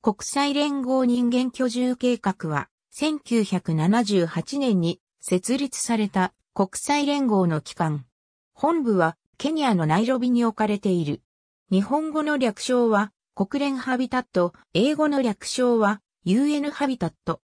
国際連合人間居住計画は、1978年に設立された国際連合の機関。本部はケニアのナイロビに置かれている。日本語の略称は国連ハビタット、英語の略称は UN ハビタット。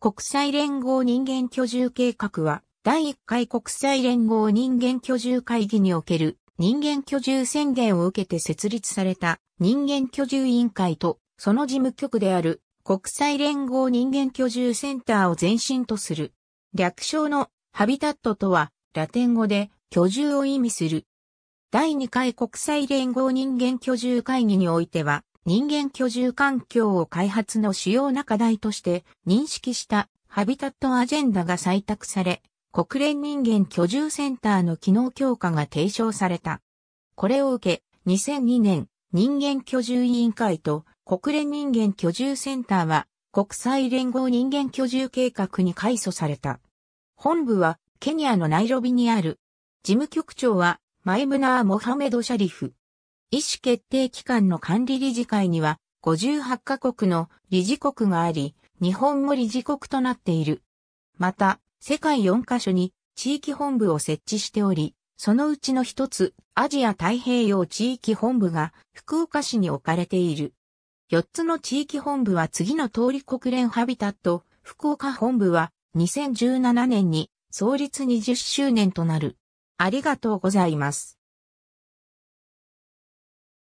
国際連合人間居住計画は、第1回国際連合人間居住会議における人間居住宣言を受けて設立された人間居住委員会とその事務局である国際連合人間居住センターを前身とする。略称のハビタットとはラテン語で居住を意味する。第2回国際連合人間居住会議においては、人間居住環境を開発の主要な課題として認識したハビタットアジェンダが採択され、国連人間居住センターの機能強化が提唱された。これを受け、2002年人間居住委員会と国連人間居住センターは国際連合人間居住計画に改組された。本部はケニアのナイロビにある。事務局長はマイムナー・モハメド・シャリフ。意思決定機関の管理理事会には58カ国の理事国があり、日本も理事国となっている。また、世界4カ所に地域本部を設置しており、そのうちの一つ、アジア太平洋地域本部が福岡市に置かれている。4つの地域本部は次の通り国連ハビタット、福岡本部は2017年に創立20周年となる。ありがとうございます。